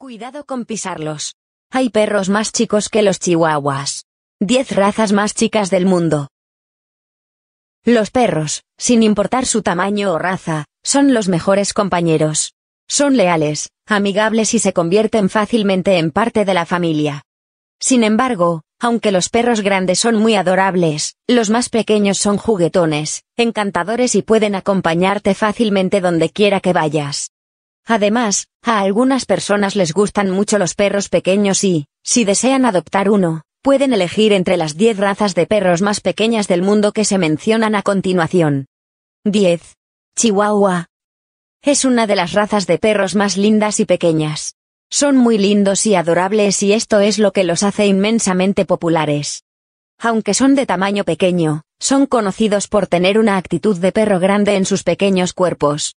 Cuidado con pisarlos. Hay perros más chicos que los chihuahuas. Diez razas más chicas del mundo. Los perros, sin importar su tamaño o raza, son los mejores compañeros. Son leales, amigables y se convierten fácilmente en parte de la familia. Sin embargo, aunque los perros grandes son muy adorables, los más pequeños son juguetones, encantadores y pueden acompañarte fácilmente donde quiera que vayas. Además, a algunas personas les gustan mucho los perros pequeños y, si desean adoptar uno, pueden elegir entre las 10 razas de perros más pequeñas del mundo que se mencionan a continuación. 10. Chihuahua. Es una de las razas de perros más lindas y pequeñas. Son muy lindos y adorables y esto es lo que los hace inmensamente populares. Aunque son de tamaño pequeño, son conocidos por tener una actitud de perro grande en sus pequeños cuerpos.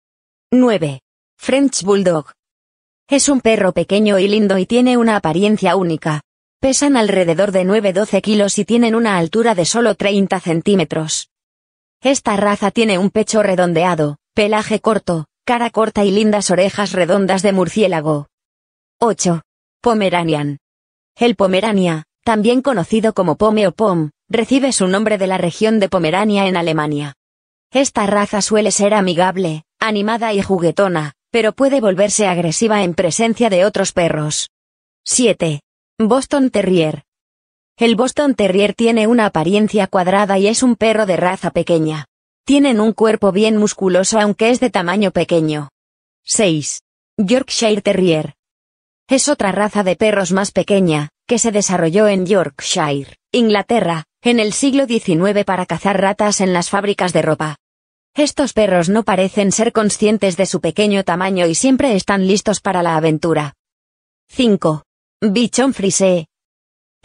9. French Bulldog. Es un perro pequeño y lindo y tiene una apariencia única. Pesan alrededor de 9-12 kilos y tienen una altura de solo 30 centímetros. Esta raza tiene un pecho redondeado, pelaje corto, cara corta y lindas orejas redondas de murciélago. 8. Pomeranian. El Pomerania, también conocido como Pome o Pom, recibe su nombre de la región de Pomerania en Alemania. Esta raza suele ser amigable, animada y juguetona, pero puede volverse agresiva en presencia de otros perros. 7. Boston Terrier. El Boston Terrier tiene una apariencia cuadrada y es un perro de raza pequeña. Tienen un cuerpo bien musculoso aunque es de tamaño pequeño. 6. Yorkshire Terrier. Es otra raza de perros más pequeña, que se desarrolló en Yorkshire, Inglaterra, en el siglo XIX para cazar ratas en las fábricas de ropa. Estos perros no parecen ser conscientes de su pequeño tamaño y siempre están listos para la aventura. 5. Bichon frisé.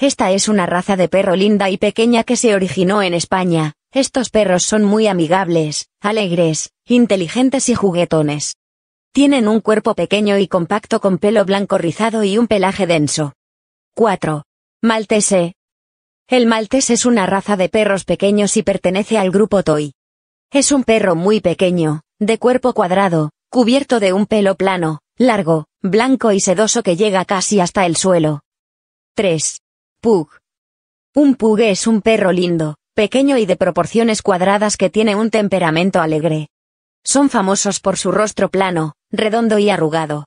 Esta es una raza de perro linda y pequeña que se originó en España. Estos perros son muy amigables, alegres, inteligentes y juguetones. Tienen un cuerpo pequeño y compacto con pelo blanco rizado y un pelaje denso. 4. Maltese. El Maltese es una raza de perros pequeños y pertenece al grupo Toy. Es un perro muy pequeño, de cuerpo cuadrado, cubierto de un pelo plano, largo, blanco y sedoso que llega casi hasta el suelo. 3. Pug. Un pug es un perro lindo, pequeño y de proporciones cuadradas que tiene un temperamento alegre. Son famosos por su rostro plano, redondo y arrugado.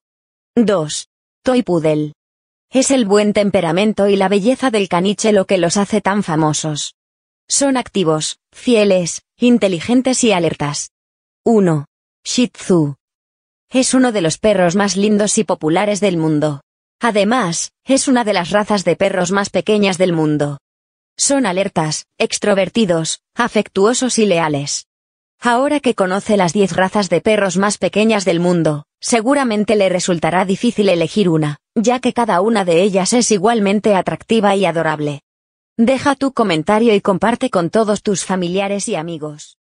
2. Toy Poodle. Es el buen temperamento y la belleza del caniche lo que los hace tan famosos. Son activos, fieles, inteligentes y alertas. 1. Shih Tzu. Es uno de los perros más lindos y populares del mundo. Además, es una de las razas de perros más pequeñas del mundo. Son alertas, extrovertidos, afectuosos y leales. Ahora que conoce las 10 razas de perros más pequeñas del mundo, seguramente le resultará difícil elegir una, ya que cada una de ellas es igualmente atractiva y adorable. Deja tu comentario y comparte con todos tus familiares y amigos.